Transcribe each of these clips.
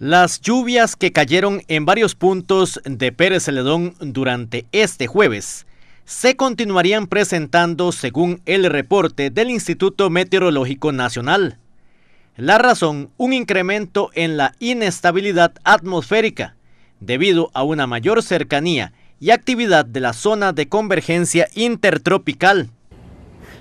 Las lluvias que cayeron en varios puntos de Pérez Celedón durante este jueves se continuarían presentando según el reporte del Instituto Meteorológico Nacional. La razón, un incremento en la inestabilidad atmosférica debido a una mayor cercanía y actividad de la zona de convergencia intertropical.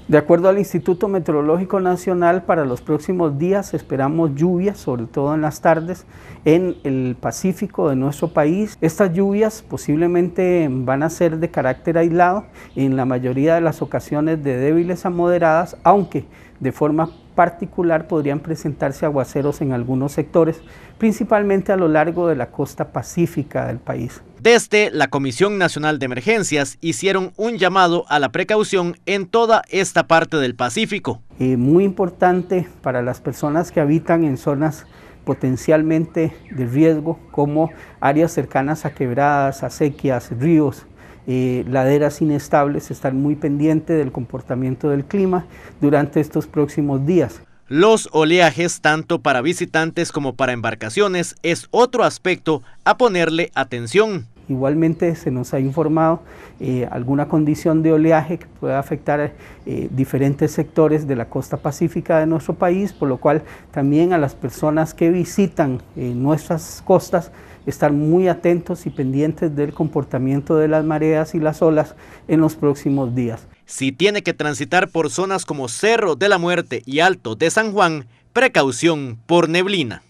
De acuerdo al Instituto Meteorológico Nacional, para los próximos días esperamos lluvias, sobre todo en las tardes, en el Pacífico de nuestro país. Estas lluvias posiblemente van a ser de carácter aislado, en la mayoría de las ocasiones de débiles a moderadas, aunque de forma particular podrían presentarse aguaceros en algunos sectores, principalmente a lo largo de la costa pacífica del país. Desde la Comisión Nacional de Emergencias hicieron un llamado a la precaución en toda esta parte del Pacífico. Eh, muy importante para las personas que habitan en zonas potencialmente de riesgo como áreas cercanas a quebradas, acequias, ríos, eh, laderas inestables, estar muy pendientes del comportamiento del clima durante estos próximos días. Los oleajes, tanto para visitantes como para embarcaciones, es otro aspecto a ponerle atención. Igualmente se nos ha informado eh, alguna condición de oleaje que pueda afectar eh, diferentes sectores de la costa pacífica de nuestro país, por lo cual también a las personas que visitan eh, nuestras costas estar muy atentos y pendientes del comportamiento de las mareas y las olas en los próximos días. Si tiene que transitar por zonas como Cerro de la Muerte y Alto de San Juan, precaución por neblina.